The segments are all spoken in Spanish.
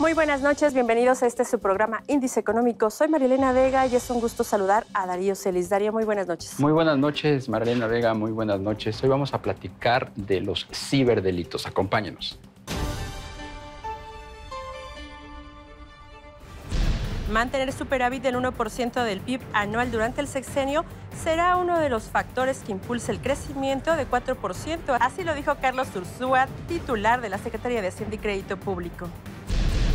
Muy buenas noches, bienvenidos a este su programa Índice Económico. Soy Marilena Vega y es un gusto saludar a Darío Celis. Darío, muy buenas noches. Muy buenas noches, Marilena Vega, muy buenas noches. Hoy vamos a platicar de los ciberdelitos. Acompáñenos. Mantener superávit del 1% del PIB anual durante el sexenio será uno de los factores que impulse el crecimiento de 4%, así lo dijo Carlos Ursúa, titular de la Secretaría de Hacienda y Crédito Público.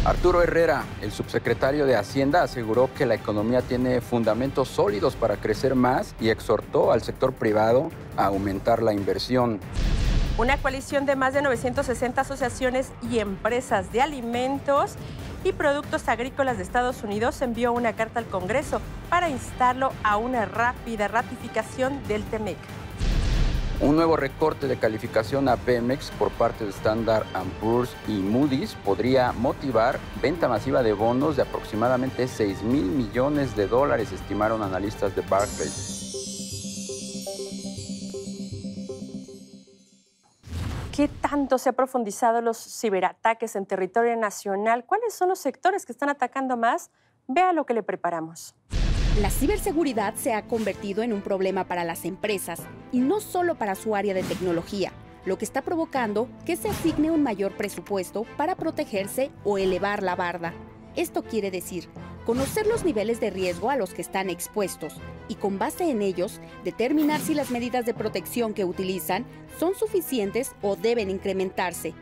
Arturo Herrera, el subsecretario de Hacienda, aseguró que la economía tiene fundamentos sólidos para crecer más y exhortó al sector privado a aumentar la inversión. Una coalición de más de 960 asociaciones y empresas de alimentos y productos agrícolas de Estados Unidos envió una carta al Congreso para instarlo a una rápida ratificación del TEMEC. Un nuevo recorte de calificación a Pemex por parte de Standard Poor's y Moody's podría motivar venta masiva de bonos de aproximadamente 6 mil millones de dólares, estimaron analistas de Barclays. ¿Qué tanto se han profundizado los ciberataques en territorio nacional? ¿Cuáles son los sectores que están atacando más? Vea lo que le preparamos. La ciberseguridad se ha convertido en un problema para las empresas y no solo para su área de tecnología, lo que está provocando que se asigne un mayor presupuesto para protegerse o elevar la barda. Esto quiere decir conocer los niveles de riesgo a los que están expuestos y con base en ellos determinar si las medidas de protección que utilizan son suficientes o deben incrementarse.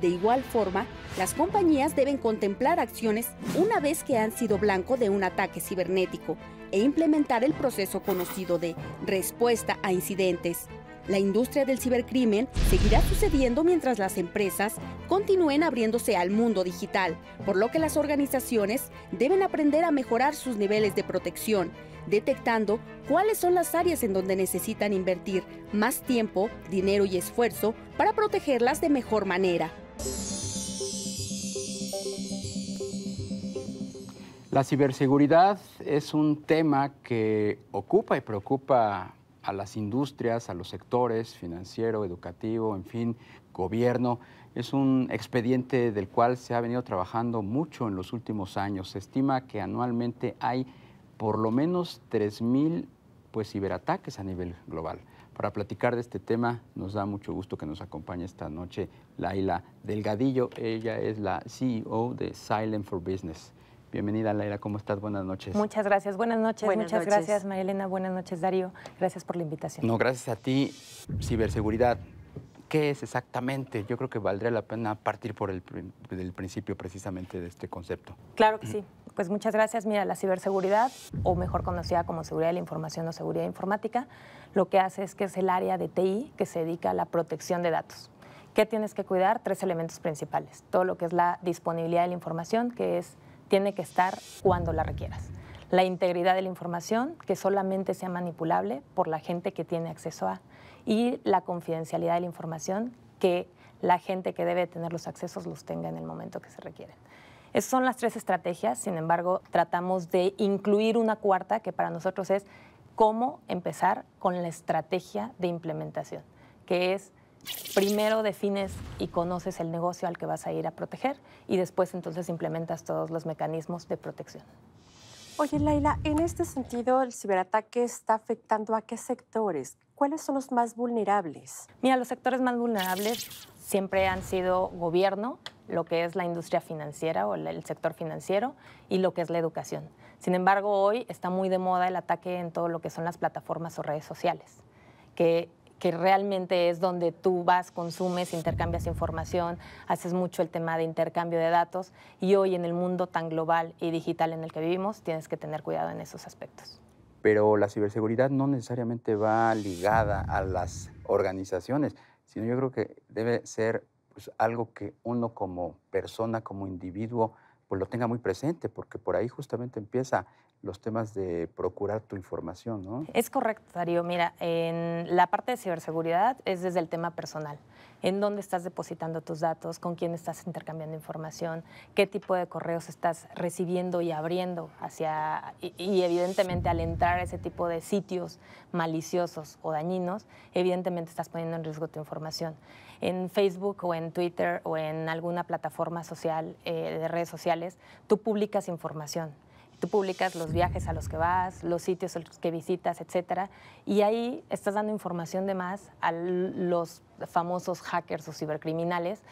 De igual forma, las compañías deben contemplar acciones una vez que han sido blanco de un ataque cibernético e implementar el proceso conocido de respuesta a incidentes. La industria del cibercrimen seguirá sucediendo mientras las empresas continúen abriéndose al mundo digital, por lo que las organizaciones deben aprender a mejorar sus niveles de protección, detectando cuáles son las áreas en donde necesitan invertir más tiempo, dinero y esfuerzo para protegerlas de mejor manera. La ciberseguridad es un tema que ocupa y preocupa a las industrias, a los sectores financiero, educativo, en fin, gobierno. Es un expediente del cual se ha venido trabajando mucho en los últimos años. Se estima que anualmente hay por lo menos 3.000 pues, ciberataques a nivel global. Para platicar de este tema, nos da mucho gusto que nos acompañe esta noche Laila Delgadillo. Ella es la CEO de Silent for Business. Bienvenida, Laila. ¿Cómo estás? Buenas noches. Muchas gracias. Buenas noches. Muchas gracias, María Elena. Buenas noches, Darío. Gracias por la invitación. No, gracias a ti. Ciberseguridad, qué es exactamente. Yo creo que valdría la pena partir por el del principio precisamente de este concepto. Claro que sí. Pues muchas gracias. Mira, la ciberseguridad, o mejor conocida como seguridad de la información o seguridad informática, lo que hace es que es el área de TI que se dedica a la protección de datos. ¿Qué tienes que cuidar? Tres elementos principales. Todo lo que es la disponibilidad de la información, que es tiene que estar cuando la requieras la integridad de la información, que solamente sea manipulable por la gente que tiene acceso a y la confidencialidad de la información que la gente que debe tener los accesos los tenga en el momento que se requieren. Esas son las tres estrategias, sin embargo, tratamos de incluir una cuarta que para nosotros es cómo empezar con la estrategia de implementación, que es primero defines y conoces el negocio al que vas a ir a proteger y después entonces implementas todos los mecanismos de protección. Oye, Laila, en este sentido, el ciberataque está afectando a qué sectores? ¿cuáles son los más vulnerables? Mira, los sectores más vulnerables siempre han sido gobierno, lo que es la industria financiera o el sector financiero y lo que es la educación. Sin embargo, hoy está muy de moda el ataque en todo lo que son las plataformas o redes sociales, que, que realmente es donde tú vas, consumes, intercambias información, haces mucho el tema de intercambio de datos y hoy en el mundo tan global y digital en el que vivimos tienes que tener cuidado en esos aspectos pero la ciberseguridad no necesariamente va ligada a las organizaciones, sino yo creo que debe ser pues, algo que uno como persona, como individuo, pues lo tenga muy presente, porque por ahí justamente empieza los temas de procurar tu información, ¿no? Es correcto, Darío. Mira, en la parte de ciberseguridad es desde el tema personal. ¿En dónde estás depositando tus datos? ¿Con quién estás intercambiando información? ¿Qué tipo de correos estás recibiendo y abriendo hacia... Y, evidentemente al entrar a ese tipo de sitios maliciosos o dañinos, evidentemente estás poniendo en riesgo tu información. En Facebook o en Twitter o en alguna plataforma social eh, de redes sociales, tú publicas información tú publicas los viajes a los que vas, los sitios los que visitas, etcétera, y ahí estás dando información de más a los famosos hackers o cibercriminales,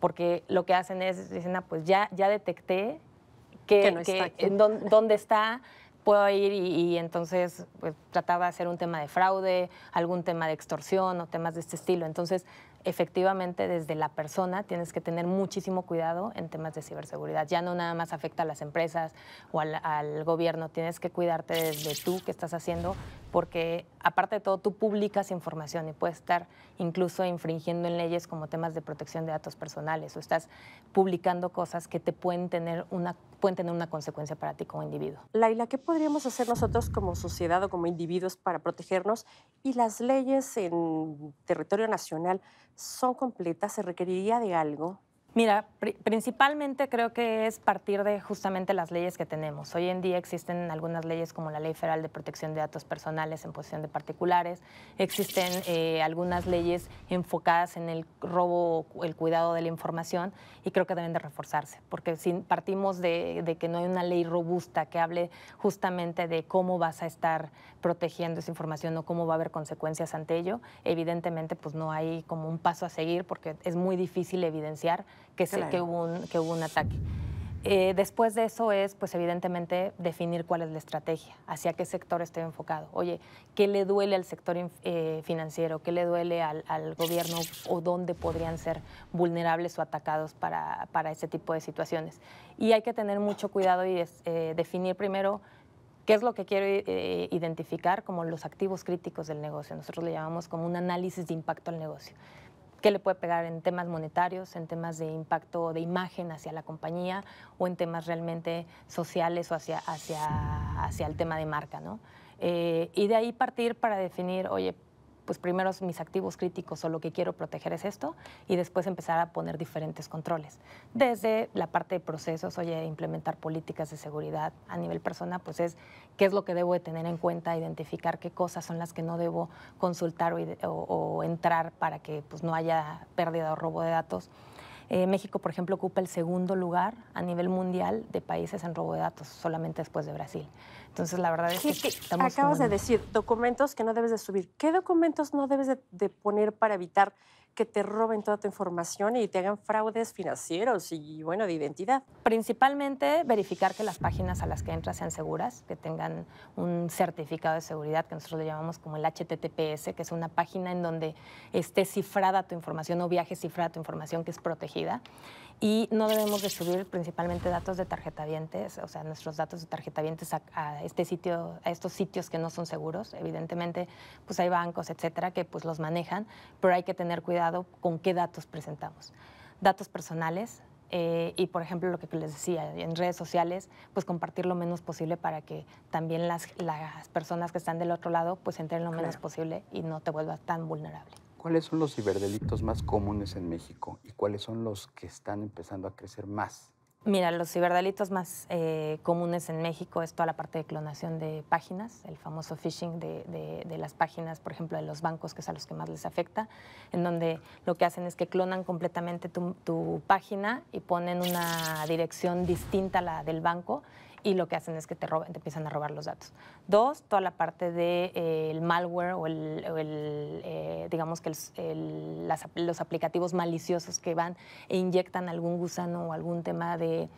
porque lo que hacen es dicen, ah, pues ya ya detecté que, en dónde, está puedo ir y, entonces pues, trataba de hacer un tema de fraude, algún tema de extorsión o temas de este estilo. Entonces, efectivamente desde la persona tienes que tener muchísimo cuidado en temas de ciberseguridad. Ya no nada más afecta a las empresas o al, gobierno, tienes que cuidarte desde tú que estás haciendo porque aparte de todo tú publicas información y puedes estar incluso infringiendo en leyes como temas de protección de datos personales o estás publicando cosas que te pueden tener una, pueden tener una consecuencia para ti como individuo. Laila, ¿qué podríamos hacer nosotros como sociedad o como individuos para protegernos? ¿Y las leyes en territorio nacional son completas? ¿Se requeriría de algo? Mira, principalmente creo que es partir de justamente las leyes que tenemos. Hoy en día existen algunas leyes como la Ley Federal de Protección de Datos Personales en posesión de particulares, existen eh, algunas leyes enfocadas en el robo, o el cuidado de la información y creo que deben de reforzarse, porque si partimos de, de que no hay una ley robusta que hable justamente de cómo vas a estar protegiendo esa información o cómo va a haber consecuencias ante ello, evidentemente pues no hay como un paso a seguir porque es muy difícil evidenciar que, se, que, hubo, un, que hubo un ataque. Eh, después de eso es, pues evidentemente, definir cuál es la estrategia, hacia qué sector estoy enfocado. Oye, ¿qué le duele al sector eh, financiero? ¿Qué le duele al, gobierno? ¿O dónde podrían ser vulnerables o atacados para, ese tipo de situaciones? Y hay que tener mucho cuidado y eh, definir primero ¿Qué es lo que quiero identificar como los activos críticos del negocio? Nosotros le llamamos como un análisis de impacto al negocio qué le puede pegar en temas monetarios, en temas de impacto de imagen hacia la compañía o en temas realmente sociales o hacia, hacia, hacia el tema de marca, ¿no? Eh, y de ahí partir para definir, oye, pues primero mis activos críticos o lo que quiero proteger es esto y después empezar a poner diferentes controles. Desde la parte de procesos, oye, implementar políticas de seguridad a nivel persona, pues es qué es lo que debo de tener en cuenta, identificar qué cosas son las que no debo consultar o, entrar para que pues, no haya pérdida o robo de datos. Eh, México, por ejemplo, ocupa el segundo lugar a nivel mundial de países en robo de datos, solamente después de Brasil. Entonces, la verdad es que, Acabas de decir documentos que no debes de subir. ¿Qué documentos no debes de poner para evitar que te roben toda tu información y te hagan fraudes financieros y, bueno, de identidad. Principalmente verificar que las páginas a las que entras sean seguras, que tengan un certificado de seguridad que nosotros le llamamos como el HTTPS, que es una página en donde esté cifrada tu información o viaje cifrada tu información que es protegida y no debemos de subir principalmente datos de tarjeta tarjetavientes, o sea, nuestros datos de tarjeta a, a este sitio, a estos sitios que no son seguros. Evidentemente, pues hay bancos, etcétera, que pues los manejan, pero hay que tener cuidado con qué datos presentamos. Datos personales, eh, y por ejemplo lo que les decía en redes sociales pues compartir lo menos posible para que también las, personas que están del otro lado pues entren lo menos posible y no te vuelvas tan vulnerable. ¿Cuáles son los ciberdelitos más comunes en México y cuáles son los que están empezando a crecer más? Mira, los ciberdelitos más eh, comunes en México es toda la parte de clonación de páginas, el famoso phishing de, de, las páginas, por ejemplo, de los bancos, que es a los que más les afecta, en donde lo que hacen es que clonan completamente tu, tu página y ponen una dirección distinta a la del banco y lo que hacen es que te, roban, te empiezan a robar los datos. Dos, toda la parte del eh, malware o el, eh, digamos que los aplicativos maliciosos que van e inyectan algún gusano o algún tema de,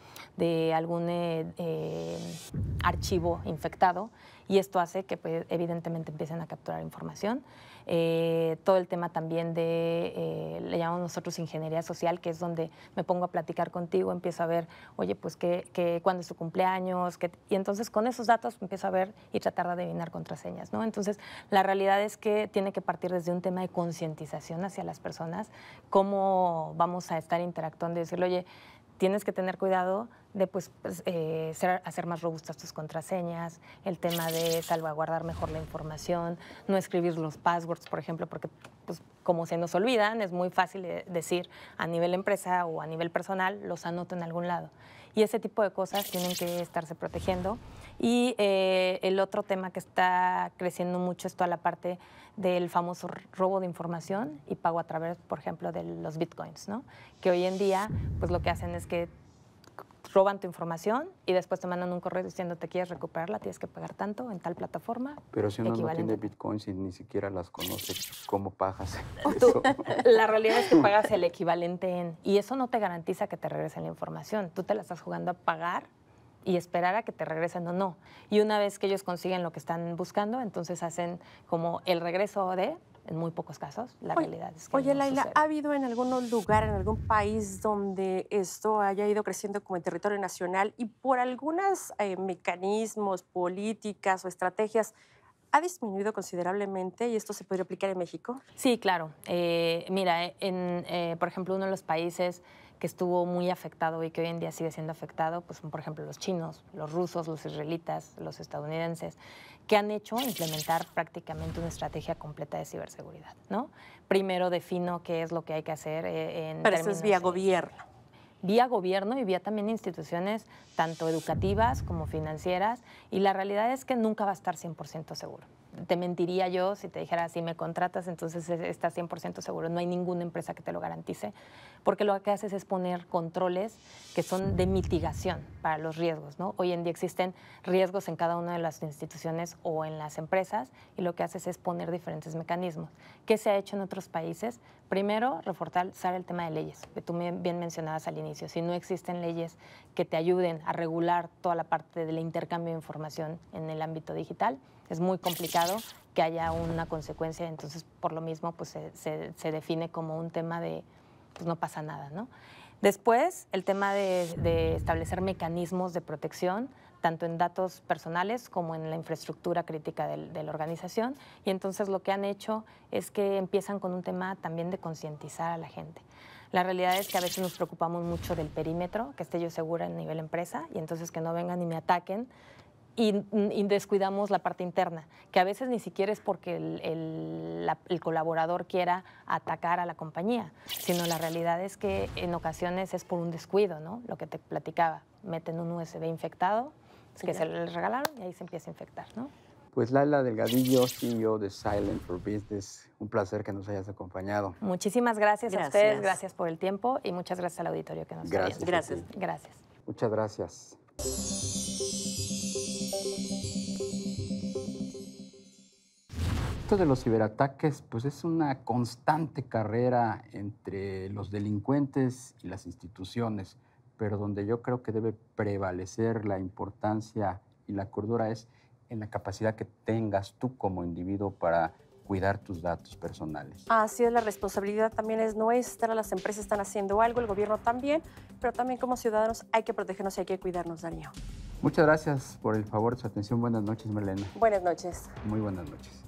algún eh, archivo infectado y esto hace que pues, evidentemente empiecen a capturar información. Eh, todo el tema también de, eh, le llamamos nosotros ingeniería social, que es donde me pongo a platicar contigo, empiezo a ver, oye, pues que, cuándo es tu cumpleaños, que, y entonces con esos datos empiezo a ver y tratar de adivinar contraseñas. ¿no? Entonces la realidad es que tiene que partir desde un tema de concientización hacia las personas, cómo vamos a estar interactuando y decirle, oye, tienes que tener cuidado de pues, pues eh, hacer más robustas tus contraseñas, el tema de salvaguardar mejor la información, no escribir los passwords, por ejemplo, porque pues, como se nos olvidan, es muy fácil decir a nivel empresa o a nivel personal, los anoto en algún lado. Y ese tipo de cosas tienen que estarse protegiendo. Y eh, el otro tema que está creciendo mucho es toda la parte del famoso robo de información y pago a través, por ejemplo, de los bitcoins, ¿no? Que hoy en día, pues lo que hacen es que roban tu información y después te mandan un correo diciendo te quieres recuperarla, tienes que pagar tanto en tal plataforma. Pero si uno no tiene bitcoins y ni siquiera las conoces ¿cómo pagas? la realidad es que pagas el equivalente en y eso no te garantiza que te regresen la información. Tú te la estás jugando a pagar y esperar a que te regresen o no. Y una vez que ellos consiguen lo que están buscando, entonces hacen como el regreso de, en muy pocos casos, la realidad Oye, Laila, ¿ha habido en algún lugar, en algún país donde esto haya ido creciendo como en territorio nacional y por algunos eh, mecanismos, políticas o estrategias? ¿Ha disminuido considerablemente y esto se podría aplicar en México? Sí, claro. Eh, mira, en, eh, por ejemplo, uno de los países que estuvo muy afectado y que hoy en día sigue siendo afectado, pues por ejemplo los chinos, los rusos, los israelitas, los estadounidenses, que han hecho implementar prácticamente una estrategia completa de ciberseguridad, ¿no? Primero defino qué es lo que hay que hacer eh, en Pero eso es vía gobierno. Vía gobierno y vía también instituciones tanto educativas como financieras y la realidad es que nunca va a estar 100% seguro te mentiría yo si te dijera, si me contratas, entonces estás 100% seguro. No hay ninguna empresa que te lo garantice, porque lo que haces es poner controles que son de mitigación para los riesgos. Hoy en día existen riesgos en cada una de las instituciones o en las empresas y lo que haces es poner diferentes mecanismos. ¿Qué se ha hecho en otros países? Primero, reforzar el tema de leyes, que tú bien mencionabas al inicio. Si no existen leyes que te ayuden a regular toda la parte del intercambio de información en el ámbito digital, es muy complicado que haya una consecuencia. Entonces, por lo mismo, pues se, define como un tema de, pues no pasa nada, ¿no? Después, el tema de establecer mecanismos de protección tanto en datos personales como en la infraestructura crítica de la organización. Y entonces lo que han hecho es que empiezan con un tema también de concientizar a la gente. La realidad es que a veces nos preocupamos mucho del perímetro, que esté yo segura en nivel empresa, y entonces que no vengan y me ataquen y, descuidamos la parte interna, que a veces ni siquiera es porque el, el, colaborador quiera atacar a la compañía, sino la realidad es que en ocasiones es por un descuido, ¿no? Lo que te platicaba, meten un USB infectado, que se les regalaron y ahí se empieza a infectar, ¿no? Pues Laila Delgadillo, CEO de Silent for Business, un placer que nos hayas acompañado. Muchísimas gracias, a ustedes, gracias por el tiempo y muchas gracias al auditorio que nos ha Gracias. Gracias. Muchas gracias. Esto de los ciberataques, pues es una constante carrera entre los delincuentes y las instituciones pero donde yo creo que debe prevalecer la importancia y la cordura es en la capacidad que tengas tú como individuo para cuidar tus datos personales. Así es, la responsabilidad también es nuestra, las empresas están haciendo algo, el gobierno también, pero también como ciudadanos hay que protegernos y hay que cuidarnos, Darío. Muchas gracias por el favor de su atención. Buenas noches, Melena. Buenas noches. Muy buenas noches.